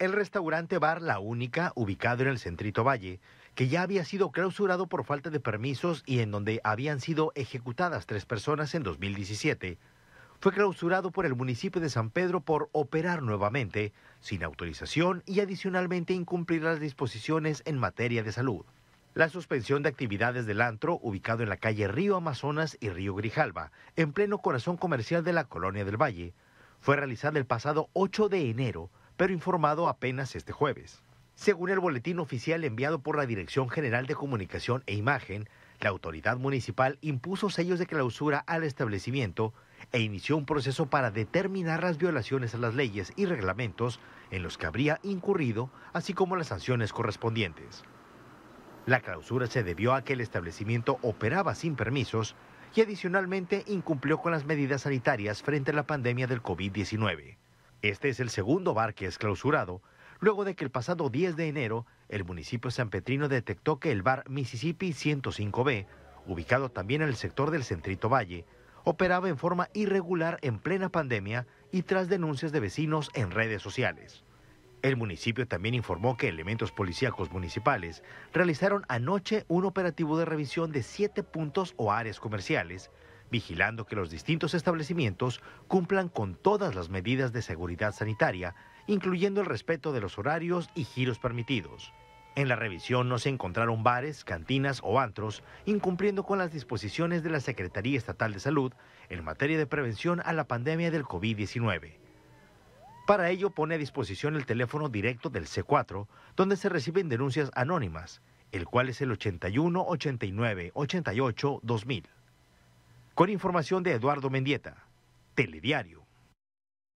el restaurante Bar La Única, ubicado en el Centrito Valle, que ya había sido clausurado por falta de permisos y en donde habían sido ejecutadas tres personas en 2017, fue clausurado por el municipio de San Pedro por operar nuevamente, sin autorización y adicionalmente incumplir las disposiciones en materia de salud. La suspensión de actividades del antro, ubicado en la calle Río Amazonas y Río Grijalva, en pleno corazón comercial de la Colonia del Valle, fue realizada el pasado 8 de enero pero informado apenas este jueves. Según el boletín oficial enviado por la Dirección General de Comunicación e Imagen, la autoridad municipal impuso sellos de clausura al establecimiento e inició un proceso para determinar las violaciones a las leyes y reglamentos en los que habría incurrido, así como las sanciones correspondientes. La clausura se debió a que el establecimiento operaba sin permisos y adicionalmente incumplió con las medidas sanitarias frente a la pandemia del COVID-19. Este es el segundo bar que es clausurado, luego de que el pasado 10 de enero el municipio San Petrino detectó que el bar Mississippi 105B, ubicado también en el sector del Centrito Valle, operaba en forma irregular en plena pandemia y tras denuncias de vecinos en redes sociales. El municipio también informó que elementos policíacos municipales realizaron anoche un operativo de revisión de siete puntos o áreas comerciales vigilando que los distintos establecimientos cumplan con todas las medidas de seguridad sanitaria, incluyendo el respeto de los horarios y giros permitidos. En la revisión no se encontraron bares, cantinas o antros incumpliendo con las disposiciones de la Secretaría Estatal de Salud en materia de prevención a la pandemia del COVID-19. Para ello pone a disposición el teléfono directo del C4, donde se reciben denuncias anónimas, el cual es el 81 89 88 2000. Con información de Eduardo Mendieta, Telediario